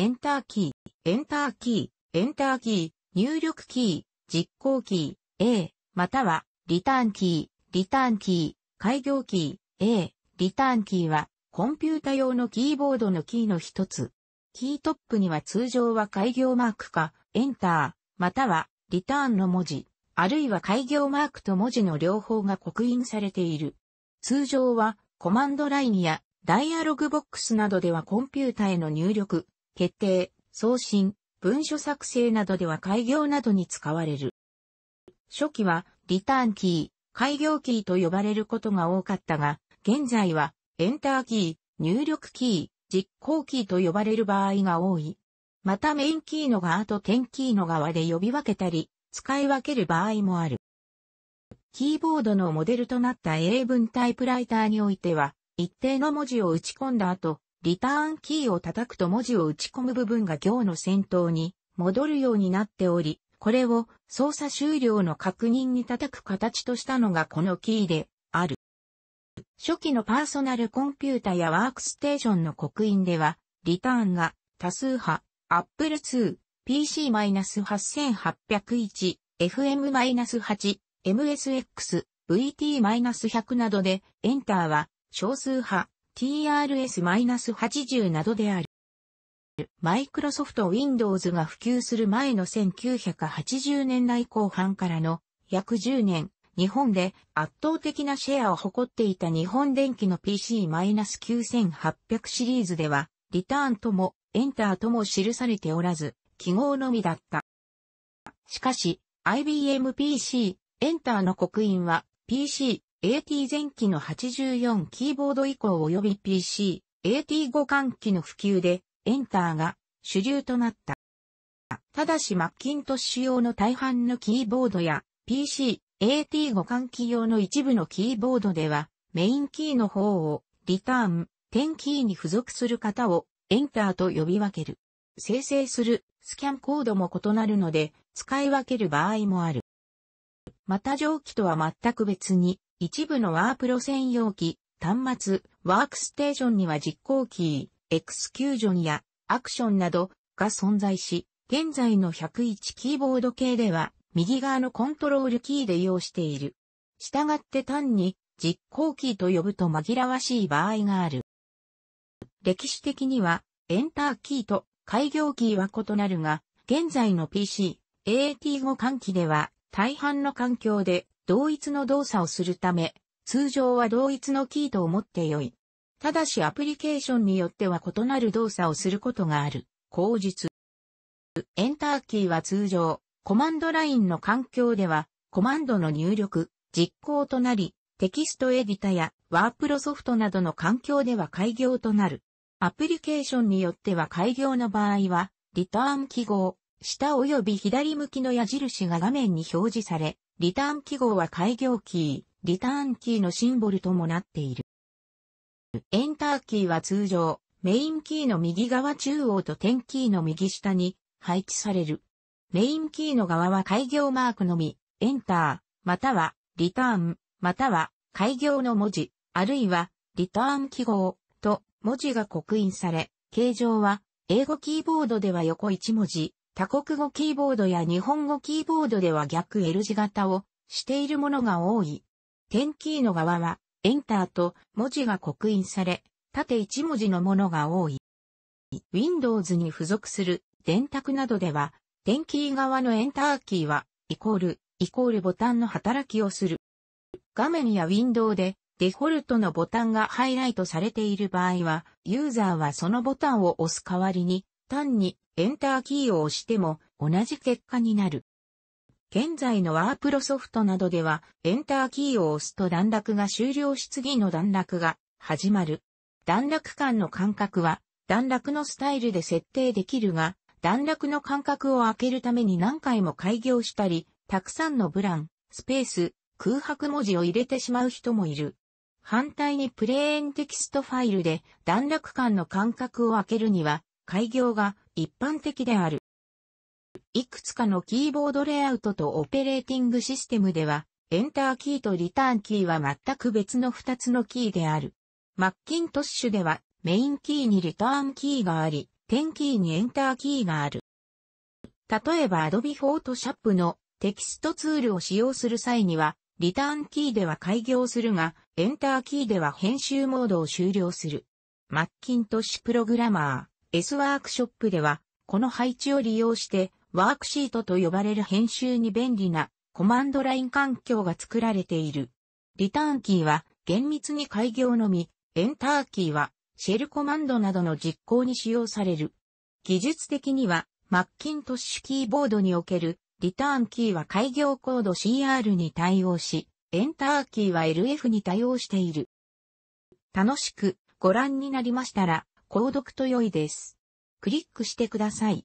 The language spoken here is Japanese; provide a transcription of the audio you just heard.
エンターキー、エンターキー、エンターキー、入力キー、実行キー、A、または、リターンキー、リターンキー、開業キー、A、リターンキーは、コンピュータ用のキーボードのキーの一つ。キートップには通常は開業マークか、エンター、または、リターンの文字、あるいは開業マークと文字の両方が刻印されている。通常は、コマンドラインや、ダイアログボックスなどではコンピュータへの入力、決定、送信、文書作成などでは開業などに使われる。初期はリターンキー、開業キーと呼ばれることが多かったが、現在はエンターキー、入力キー、実行キーと呼ばれる場合が多い。またメインキーの側と点キーの側で呼び分けたり、使い分ける場合もある。キーボードのモデルとなった英文タイプライターにおいては、一定の文字を打ち込んだ後、リターンキーを叩くと文字を打ち込む部分が行の先頭に戻るようになっており、これを操作終了の確認に叩く形としたのがこのキーである。初期のパーソナルコンピュータやワークステーションの刻印では、リターンが多数派、Apple II、PC-8801、FM-8、MSX、VT-100 などで、エンターは少数派、TRS-80 などである。マイクロソフト Windows が普及する前の1980年代後半からの約10年、日本で圧倒的なシェアを誇っていた日本電機の PC-9800 シリーズでは、リターンともエンターとも記されておらず、記号のみだった。しかし、IBM PC エンターの刻印は PC AT 前期の84キーボード以降及び PC、AT 互換機の普及で、エンターが主流となった。ただしマッキントッシュ用の大半のキーボードや PC、AT 互換機用の一部のキーボードでは、メインキーの方をリターン、ンキーに付属する方をエンターと呼び分ける。生成するスキャンコードも異なるので使い分ける場合もある。また上記とは全く別に一部のワープロ専用機、端末、ワークステーションには実行キー、エクスキュージョンやアクションなどが存在し、現在の101キーボード系では右側のコントロールキーで用している。したがって単に実行キーと呼ぶと紛らわしい場合がある。歴史的にはエンターキーと開業キーは異なるが、現在の PC、AT5 換気では大半の環境で同一の動作をするため、通常は同一のキーと思ってよい。ただしアプリケーションによっては異なる動作をすることがある。口実。エンターキーは通常、コマンドラインの環境では、コマンドの入力、実行となり、テキストエディタやワープロソフトなどの環境では開業となる。アプリケーションによっては開業の場合は、リターン記号、下及び左向きの矢印が画面に表示され、リターン記号は開業キー、リターンキーのシンボルともなっている。エンターキーは通常、メインキーの右側中央と点キーの右下に配置される。メインキーの側は開業マークのみ、エンター、または、リターン、または、開業の文字、あるいは、リターン記号、と、文字が刻印され、形状は、英語キーボードでは横1文字、多国語キーボードや日本語キーボードでは逆 L 字型をしているものが多い。点キーの側は、エンターと文字が刻印され、縦1文字のものが多い。Windows に付属する電卓などでは、点キー側のエンターキーは、イコール、イコールボタンの働きをする。画面やウィンドウでデフォルトのボタンがハイライトされている場合は、ユーザーはそのボタンを押す代わりに、単にエンターキーを押しても同じ結果になる。現在のワープロソフトなどでは、エンターキーを押すと段落が終了し次の段落が始まる。段落間の間隔は、段落のスタイルで設定できるが、段落の間隔を空けるために何回も開業したり、たくさんのブラン、スペース、空白文字を入れてしまう人もいる。反対にプレーンテキストファイルで段落間の間隔を空けるには、開業が一般的である。いくつかのキーボードレイアウトとオペレーティングシステムでは、エンターキーとリターンキーは全く別の2つのキーである。マッキントッシュでは、メインキーにリターンキーがあり、ンキーにエンターキーがある。例えば Adobe Photoshop のテキストツールを使用する際には、リターンキーでは開業するが、エンターキーでは編集モードを終了する。マッキントッシュプログラマー。S ワークショップでは、この配置を利用して、ワークシートと呼ばれる編集に便利なコマンドライン環境が作られている。リターンキーは厳密に開業のみ、エンターキーはシェルコマンドなどの実行に使用される。技術的には、マッキントッシュキーボードにおけるリターンキーは開業コード CR に対応し、エンターキーは LF に対応している。楽しくご覧になりましたら、購読と良いです。クリックしてください。